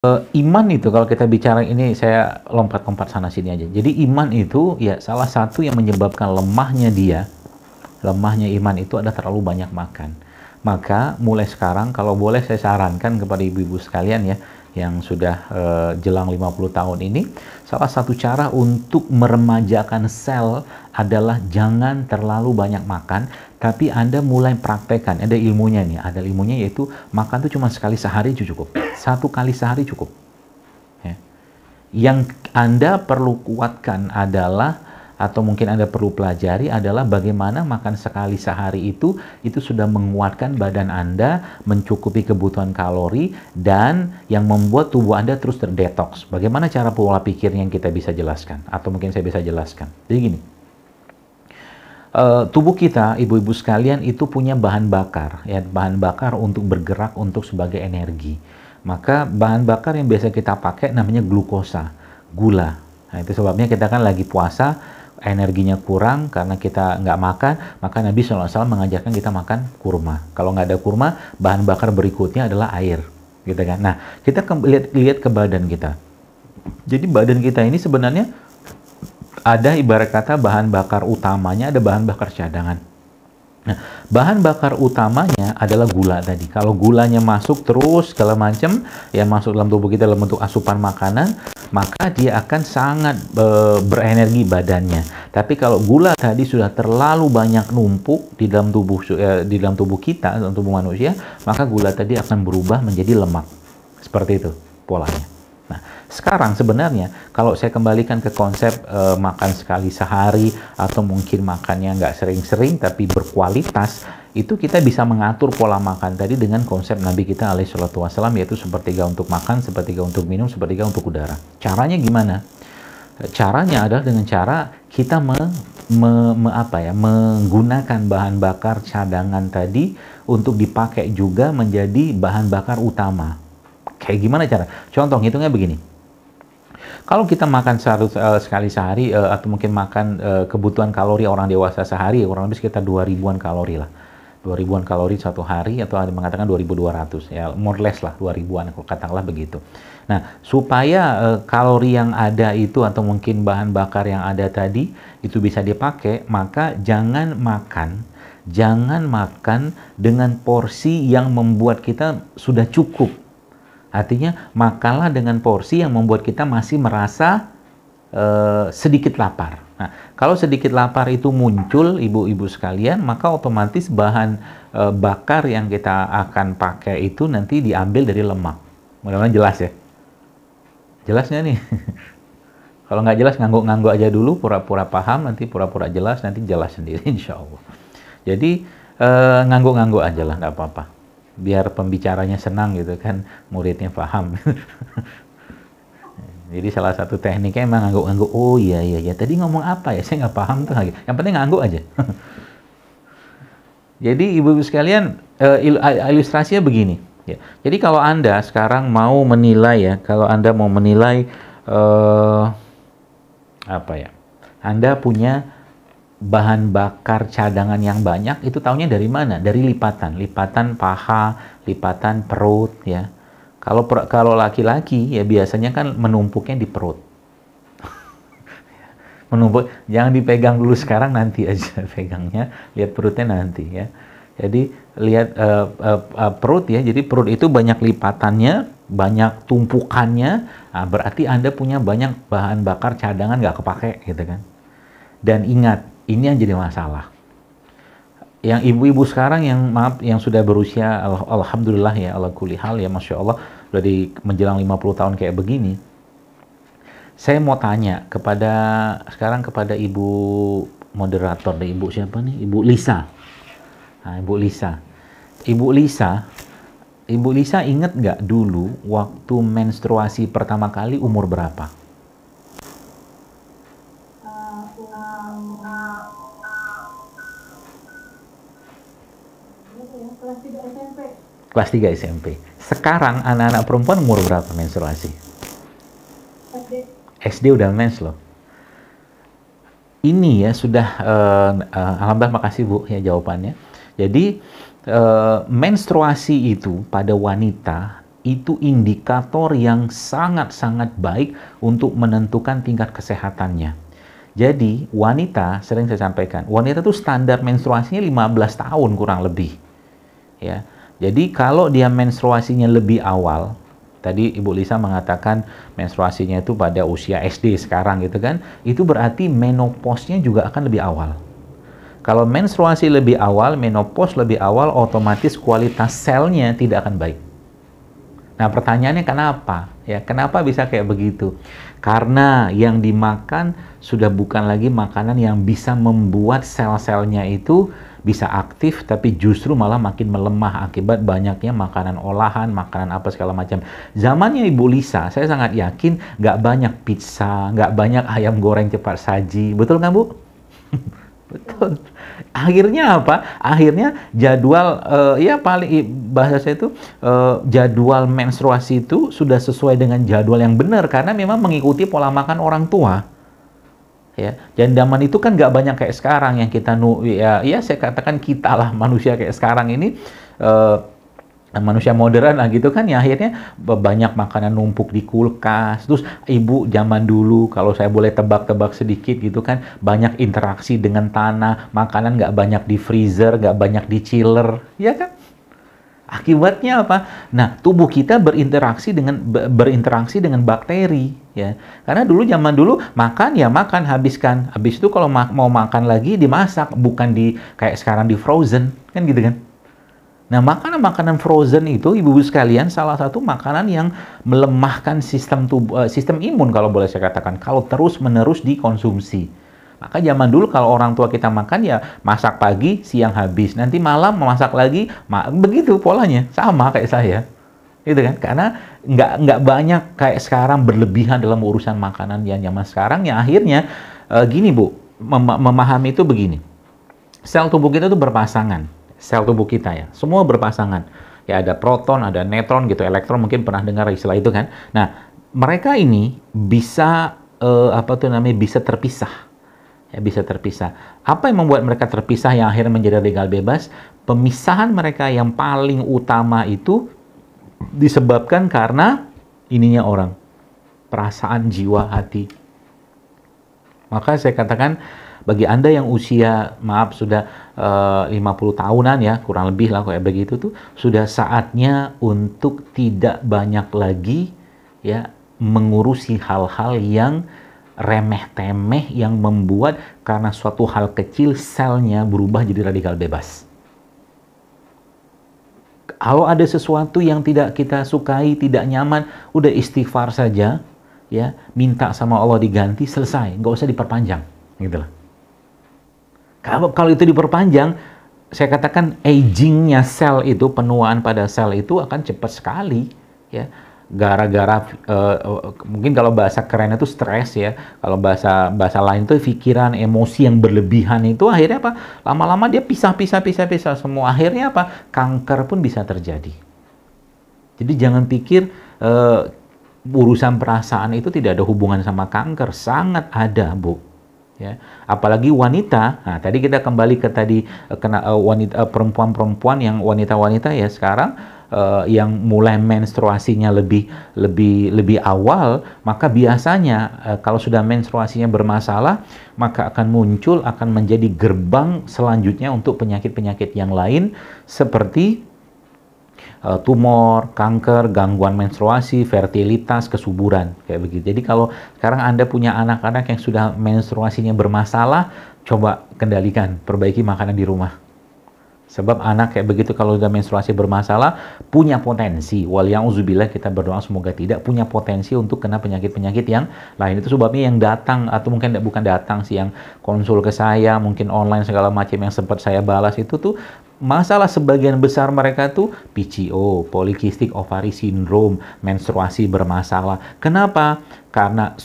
Uh, iman itu kalau kita bicara ini saya lompat-lompat sana sini aja. Jadi iman itu ya salah satu yang menyebabkan lemahnya dia, lemahnya iman itu ada terlalu banyak makan. Maka mulai sekarang kalau boleh saya sarankan kepada ibu-ibu sekalian ya yang sudah uh, jelang 50 tahun ini Salah satu cara untuk meremajakan sel adalah jangan terlalu banyak makan, tapi Anda mulai praktekkan. Ada ilmunya nih, ada ilmunya yaitu makan tuh cuma sekali sehari cukup. Satu kali sehari cukup. Ya. Yang Anda perlu kuatkan adalah atau mungkin Anda perlu pelajari adalah bagaimana makan sekali sehari itu itu sudah menguatkan badan Anda, mencukupi kebutuhan kalori dan yang membuat tubuh Anda terus terdetoks. Bagaimana cara pola pikir yang kita bisa jelaskan atau mungkin saya bisa jelaskan. Jadi gini. Uh, tubuh kita, ibu-ibu sekalian itu punya bahan bakar, ya bahan bakar untuk bergerak untuk sebagai energi. Maka bahan bakar yang biasa kita pakai namanya glukosa, gula. Nah, itu sebabnya kita kan lagi puasa, energinya kurang karena kita nggak makan, maka Nabi SAW mengajarkan kita makan kurma. Kalau nggak ada kurma, bahan bakar berikutnya adalah air, gitu kan? Nah, kita ke, lihat lihat ke badan kita. Jadi badan kita ini sebenarnya ada ibarat kata bahan bakar utamanya ada bahan bakar cadangan. Nah, bahan bakar utamanya adalah gula tadi. Kalau gulanya masuk terus segala macam yang masuk dalam tubuh kita dalam bentuk asupan makanan, maka dia akan sangat e, berenergi badannya. Tapi kalau gula tadi sudah terlalu banyak numpuk di dalam tubuh e, di dalam tubuh kita, dalam tubuh manusia, maka gula tadi akan berubah menjadi lemak. Seperti itu polanya. Sekarang sebenarnya kalau saya kembalikan ke konsep e, makan sekali sehari atau mungkin makannya nggak sering-sering tapi berkualitas, itu kita bisa mengatur pola makan tadi dengan konsep Nabi kita alaih salatu wassalam yaitu sepertiga untuk makan, sepertiga untuk minum, sepertiga untuk udara. Caranya gimana? Caranya adalah dengan cara kita me, me, me, apa ya, menggunakan bahan bakar cadangan tadi untuk dipakai juga menjadi bahan bakar utama. Kayak gimana cara? Contoh hitungnya begini. Kalau kita makan satu uh, sekali sehari uh, atau mungkin makan uh, kebutuhan kalori orang dewasa sehari kurang lebih sekitar 2000-an kalori lah. 2000-an kalori satu hari atau ada mengatakan 2200 ya more less lah 2000-an katakanlah begitu. Nah, supaya uh, kalori yang ada itu atau mungkin bahan bakar yang ada tadi itu bisa dipakai, maka jangan makan jangan makan dengan porsi yang membuat kita sudah cukup Artinya makalah dengan porsi yang membuat kita masih merasa uh, sedikit lapar. Nah, kalau sedikit lapar itu muncul ibu-ibu sekalian, maka otomatis bahan uh, bakar yang kita akan pakai itu nanti diambil dari lemak. Mudah-mudahan jelas ya. Jelasnya nih. kalau nggak jelas ngangguk-ngangguk aja dulu, pura-pura paham, nanti pura-pura jelas, nanti jelas sendiri insya Allah. Jadi eh, ngangguk-ngangguk aja lah, nggak apa-apa biar pembicaranya senang gitu kan muridnya paham jadi salah satu tekniknya emang ngangguk-ngangguk oh iya iya ya tadi ngomong apa ya saya nggak paham tuh lagi gitu. yang penting ngangguk aja jadi ibu-ibu sekalian eh, ilustrasinya begini ya jadi kalau anda sekarang mau menilai ya kalau anda mau menilai eh, apa ya anda punya bahan bakar cadangan yang banyak itu tahunya dari mana? Dari lipatan, lipatan paha, lipatan perut ya. Kalau kalau laki-laki ya biasanya kan menumpuknya di perut. Menumpuk jangan dipegang dulu sekarang nanti aja pegangnya, lihat perutnya nanti ya. Jadi lihat uh, uh, uh, perut ya. Jadi perut itu banyak lipatannya, banyak tumpukannya. Nah, berarti Anda punya banyak bahan bakar cadangan nggak kepake gitu kan. Dan ingat ini yang jadi masalah yang ibu-ibu sekarang yang maaf yang sudah berusia alhamdulillah ya ala kulihal ya masya Allah sudah di menjelang 50 tahun kayak begini saya mau tanya kepada sekarang kepada ibu moderator deh ibu siapa nih ibu Lisa nah, ibu Lisa ibu Lisa ibu Lisa inget nggak dulu waktu menstruasi pertama kali umur berapa Kelas 3 SMP. Sekarang anak-anak perempuan umur berapa menstruasi? SD. udah mens loh. Ini ya sudah uh, uh, alhamdulillah makasih Bu ya jawabannya. Jadi uh, menstruasi itu pada wanita itu indikator yang sangat-sangat baik untuk menentukan tingkat kesehatannya. Jadi wanita, sering saya sampaikan, wanita itu standar menstruasinya 15 tahun kurang lebih. Ya. Jadi kalau dia menstruasinya lebih awal, tadi Ibu Lisa mengatakan menstruasinya itu pada usia SD sekarang gitu kan, itu berarti menopause-nya juga akan lebih awal. Kalau menstruasi lebih awal, menopause lebih awal, otomatis kualitas selnya tidak akan baik. Nah, pertanyaannya kenapa? Ya, kenapa bisa kayak begitu? Karena yang dimakan sudah bukan lagi makanan yang bisa membuat sel-selnya itu bisa aktif tapi justru malah makin melemah akibat banyaknya makanan olahan, makanan apa segala macam. Zamannya Ibu Lisa, saya sangat yakin nggak banyak pizza, nggak banyak ayam goreng cepat saji. Betul nggak kan, Bu? Betul. Akhirnya apa? Akhirnya jadwal uh, ya paling bahasa saya itu uh, jadwal menstruasi itu sudah sesuai dengan jadwal yang benar karena memang mengikuti pola makan orang tua ya zaman itu kan nggak banyak kayak sekarang yang kita nu ya, ya saya katakan kita lah manusia kayak sekarang ini uh, manusia modern lah gitu kan ya akhirnya banyak makanan numpuk di kulkas terus ibu zaman dulu kalau saya boleh tebak-tebak sedikit gitu kan banyak interaksi dengan tanah makanan nggak banyak di freezer nggak banyak di chiller ya kan Akibatnya apa? Nah, tubuh kita berinteraksi dengan berinteraksi dengan bakteri ya. Karena dulu zaman dulu makan ya makan habiskan. Habis itu kalau ma mau makan lagi dimasak, bukan di kayak sekarang di frozen kan gitu kan. Nah, makanan-makanan frozen itu ibu-ibu sekalian salah satu makanan yang melemahkan sistem tubuh eh, sistem imun kalau boleh saya katakan kalau terus-menerus dikonsumsi. Maka zaman dulu kalau orang tua kita makan ya masak pagi, siang habis. Nanti malam memasak lagi, ma begitu polanya. Sama kayak saya. Gitu kan? Karena nggak nggak banyak kayak sekarang berlebihan dalam urusan makanan yang zaman sekarang. Ya akhirnya e, gini Bu, mem memahami itu begini. Sel tubuh kita itu berpasangan. Sel tubuh kita ya, semua berpasangan. Ya ada proton, ada neutron gitu, elektron mungkin pernah dengar istilah itu kan. Nah, mereka ini bisa eh, apa tuh namanya bisa terpisah ya bisa terpisah. Apa yang membuat mereka terpisah yang akhirnya menjadi legal bebas? Pemisahan mereka yang paling utama itu disebabkan karena ininya orang. Perasaan jiwa hati. Maka saya katakan bagi Anda yang usia maaf sudah eh, uh, 50 tahunan ya, kurang lebih lah kayak begitu tuh, sudah saatnya untuk tidak banyak lagi ya mengurusi hal-hal yang remeh-temeh yang membuat karena suatu hal kecil selnya berubah jadi radikal bebas. Kalau ada sesuatu yang tidak kita sukai, tidak nyaman, udah istighfar saja, ya, minta sama Allah diganti, selesai, nggak usah diperpanjang, gitulah. Kalau, kalau itu diperpanjang, saya katakan agingnya sel itu, penuaan pada sel itu akan cepat sekali, ya gara-gara uh, mungkin kalau bahasa kerennya itu stres ya kalau bahasa bahasa lain itu pikiran emosi yang berlebihan itu akhirnya apa lama-lama dia pisah-pisah pisah-pisah semua akhirnya apa kanker pun bisa terjadi jadi jangan pikir uh, urusan perasaan itu tidak ada hubungan sama kanker sangat ada bu ya apalagi wanita nah tadi kita kembali ke tadi uh, kena uh, wanita perempuan-perempuan uh, yang wanita-wanita ya sekarang uh, yang mulai menstruasinya lebih lebih lebih awal, maka biasanya uh, kalau sudah menstruasinya bermasalah, maka akan muncul akan menjadi gerbang selanjutnya untuk penyakit-penyakit yang lain seperti eh, tumor, kanker, gangguan menstruasi, fertilitas, kesuburan, kayak begitu. Jadi kalau sekarang Anda punya anak-anak yang sudah menstruasinya bermasalah, coba kendalikan, perbaiki makanan di rumah. Sebab anak kayak begitu kalau udah menstruasi bermasalah punya potensi. Wal uzubillah kita berdoa semoga tidak punya potensi untuk kena penyakit-penyakit yang lain. Itu sebabnya yang datang atau mungkin bukan datang sih yang konsul ke saya, mungkin online segala macam yang sempat saya balas itu tuh masalah sebagian besar mereka tuh PCO, polikistik ovaris syndrome, menstruasi bermasalah. Kenapa? Karena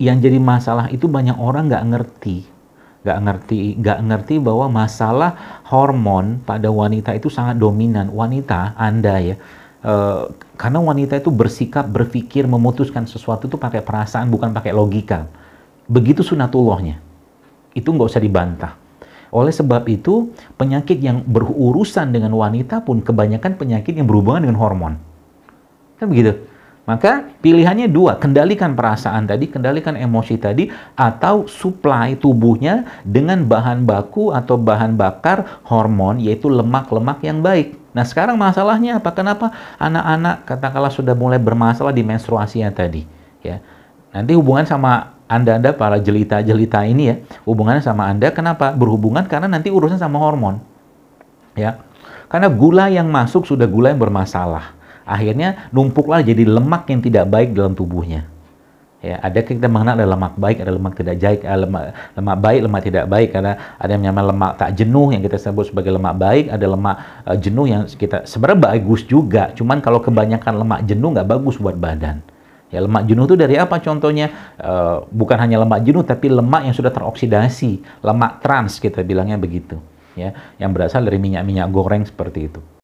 yang jadi masalah itu banyak orang nggak ngerti gak ngerti nggak ngerti bahwa masalah hormon pada wanita itu sangat dominan wanita anda ya e, karena wanita itu bersikap berpikir memutuskan sesuatu itu pakai perasaan bukan pakai logika begitu sunatullahnya itu nggak usah dibantah oleh sebab itu penyakit yang berurusan dengan wanita pun kebanyakan penyakit yang berhubungan dengan hormon kan begitu maka pilihannya dua, kendalikan perasaan tadi, kendalikan emosi tadi, atau supply tubuhnya dengan bahan baku atau bahan bakar hormon, yaitu lemak-lemak yang baik. Nah sekarang masalahnya apa? Kenapa anak-anak katakanlah sudah mulai bermasalah di menstruasinya tadi? Ya, nanti hubungan sama anda-anda para jelita-jelita ini ya, hubungannya sama Anda kenapa? Berhubungan karena nanti urusan sama hormon. Ya. Karena gula yang masuk sudah gula yang bermasalah akhirnya numpuklah jadi lemak yang tidak baik dalam tubuhnya. Ya, ada kita mengenal ada lemak baik, ada lemak tidak baik, eh, lemak, lemak baik, lemak tidak baik. Karena ada yang namanya lemak tak jenuh yang kita sebut sebagai lemak baik, ada lemak eh, jenuh yang kita sebenarnya bagus juga. Cuman kalau kebanyakan lemak jenuh nggak bagus buat badan. Ya, lemak jenuh itu dari apa contohnya? E, bukan hanya lemak jenuh, tapi lemak yang sudah teroksidasi, lemak trans kita bilangnya begitu, ya, yang berasal dari minyak-minyak goreng seperti itu.